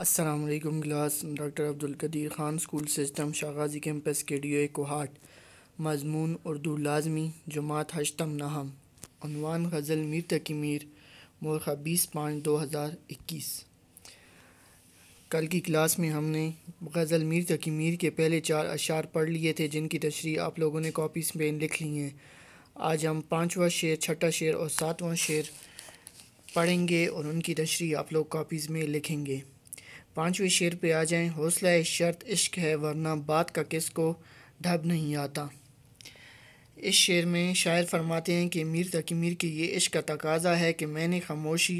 Aslam class doctor Abdulqadir Khan school system Shahgazi campus के D O Kohat मजमून उर्दू लाजमी जमात हजतम नाहम अनवान गज़ल मीर तकी मीर मोरखा बीस पाँच दो हज़ार इक्कीस कल की क्लास में हमने गज़ल मीर तकी मीर के पहले चार अशार पढ़ लिए थे जिनकी तशरी आप लोगों ने कॉपीज में लिख ली हैं आज हम पाँचवा शेर छठा शेर और सातवां शेर पढ़ेंगे और उनकी तशरी आप लोग कॉपीज़ में लिखेंगे पाँचवें शेर पे आ जाएं हौसला शर्त इश्क है वरना बात का किस को ढब नहीं आता इस शेर में शायर फरमाते हैं कि मीर मीर की ये इश्क का तकाजा है कि मैंने खामोशी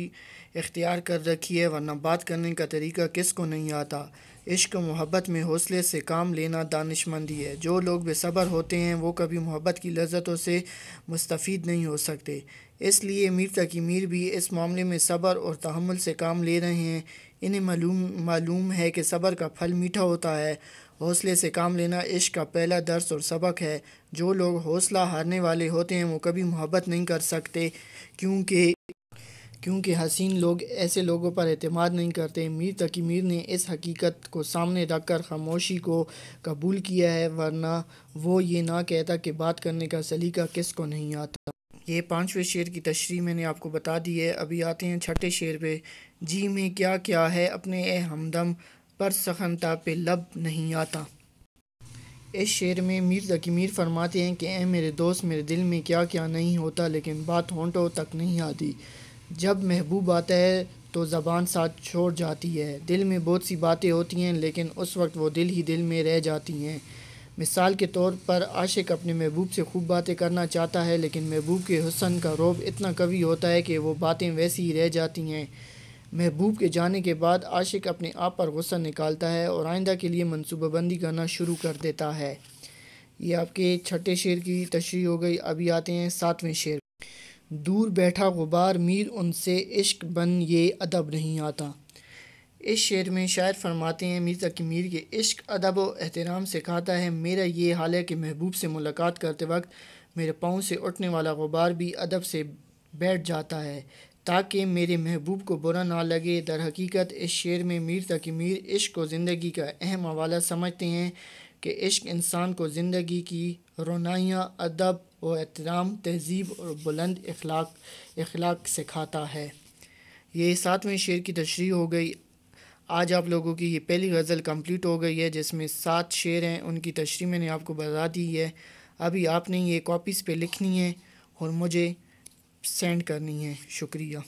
इख्तियार कर रखी है वरना बात करने का तरीका किस को नहीं आता इश्क मोहब्बत में हौसले से काम लेना दानिशमंदी है जो लोग बेसब्र होते हैं वो कभी मोहब्बत की लज्जतों से मुस्तफ़ नहीं हो सकते इसलिए मीर मीर भी इस मामले में सब्र और तहमल से काम ले रहे हैं इन्हें मालूम मालूम है कि सब्र का फल मीठा होता है हौसले से काम लेना इश्क का पहला दर्स और सबक है जो लोग हौसला हारने वाले होते हैं वो कभी मोहब्बत नहीं कर सकते क्योंकि क्योंकि हसीन लोग ऐसे लोगों पर अतमाद नहीं करते मीर तकी मीर ने इस हकीकत को सामने रख कर खामोशी को कबूल किया है वरना वो ये ना कहता कि बात करने का सलीका किस को नहीं आता ये पाँचवें शेर की तशरी मैंने आपको बता दी है अभी आते हैं छठे शेर पे जी में क्या क्या है अपने ए हमदम पर सखनता पे लब नहीं आता इस शेर में मीर मीर फरमाते हैं कि ए मेरे दोस्त मेरे दिल में क्या क्या नहीं होता लेकिन बात होंटों तक नहीं आती जब महबूब आता है तो ज़बान साथ छोड़ जाती है दिल में बहुत सी बातें होती हैं लेकिन उस वक्त वो दिल ही दिल में रह जाती हैं मिसाल के तौर पर आशिक अपने महबूब से खूब बातें करना चाहता है लेकिन महबूब के हुसन का रोब इतना कवि होता है कि वो बातें वैसी ही रह जाती हैं महबूब के जाने के बाद आशिक अपने आप पर गुस्सा निकालता है और आइंदा के लिए मनसूबाबंदी करना शुरू कर देता है ये आपके छठे शेर की तशरी हो गई अभी आते हैं सातवें शेर दूर बैठा गुबार मीर उनसे इश्क बन ये अदब नहीं आता इस शेर में शायर फरमाते हैं मिर्ज़ा की मीर के इश्क अदब व एहतराम सिखाता है मेरा ये हाल है कि महबूब से मुलाकात करते वक्त मेरे पाँव से उठने वाला गुबार भी अदब से बैठ जाता है ताकि मेरे महबूब को बुरा ना लगे दर हकीकत इस शेर में मीर की मीर इश्क को ज़िंदगी का अहम हवाला समझते हैं कि इश्क इंसान को ज़िंदगी की रोनाइयाँ अदब व एहतराम तहजीब और बुलंद अखलाक अखलाक सिखाता है ये सातवें शेर की तशरी हो गई आज आप लोगों की ये पहली गज़ल कंप्लीट हो गई है जिसमें सात शेर हैं उनकी तशरी मैंने आपको बता दी है अभी आपने ये कॉपीज़ पे लिखनी है और मुझे सेंड करनी है शुक्रिया